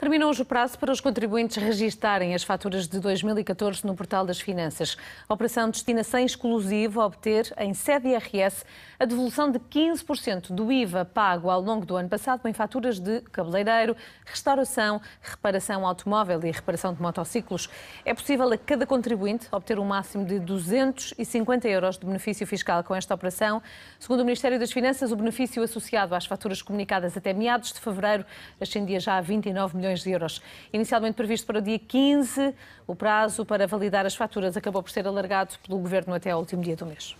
terminou hoje o prazo para os contribuintes registarem as faturas de 2014 no Portal das Finanças. A operação destina-se em exclusivo a obter, em sede IRS, a devolução de 15% do IVA pago ao longo do ano passado em faturas de cabeleireiro, restauração, reparação automóvel e reparação de motociclos. É possível a cada contribuinte obter um máximo de 250 euros de benefício fiscal com esta operação. Segundo o Ministério das Finanças, o benefício associado às faturas comunicadas até meados de fevereiro ascendia já a 29 milhões milhões de euros. Inicialmente previsto para o dia 15, o prazo para validar as faturas acabou por ser alargado pelo Governo até ao último dia do mês.